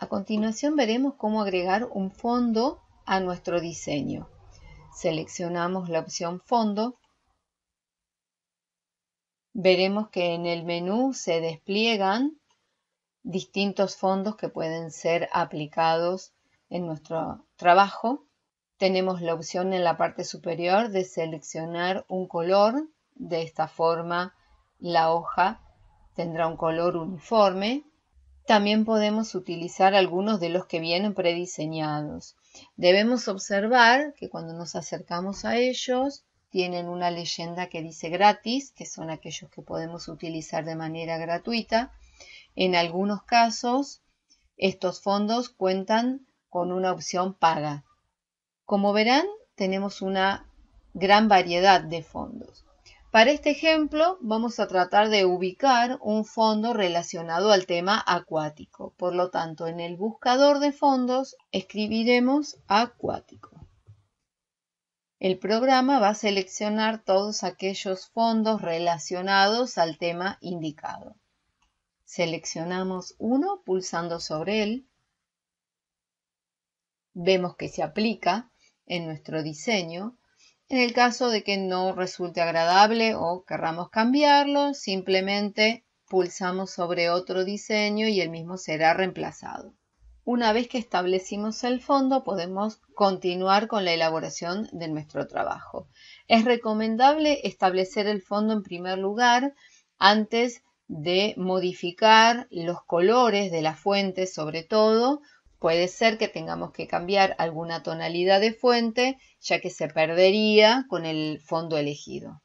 A continuación veremos cómo agregar un fondo a nuestro diseño. Seleccionamos la opción fondo. Veremos que en el menú se despliegan distintos fondos que pueden ser aplicados en nuestro trabajo. Tenemos la opción en la parte superior de seleccionar un color. De esta forma la hoja tendrá un color uniforme también podemos utilizar algunos de los que vienen prediseñados. Debemos observar que cuando nos acercamos a ellos, tienen una leyenda que dice gratis, que son aquellos que podemos utilizar de manera gratuita. En algunos casos, estos fondos cuentan con una opción paga. Como verán, tenemos una gran variedad de fondos. Para este ejemplo vamos a tratar de ubicar un fondo relacionado al tema acuático. Por lo tanto, en el buscador de fondos escribiremos acuático. El programa va a seleccionar todos aquellos fondos relacionados al tema indicado. Seleccionamos uno pulsando sobre él. Vemos que se aplica en nuestro diseño en el caso de que no resulte agradable o querramos cambiarlo, simplemente pulsamos sobre otro diseño y el mismo será reemplazado. Una vez que establecimos el fondo, podemos continuar con la elaboración de nuestro trabajo. Es recomendable establecer el fondo en primer lugar antes de modificar los colores de la fuente, sobre todo, Puede ser que tengamos que cambiar alguna tonalidad de fuente, ya que se perdería con el fondo elegido.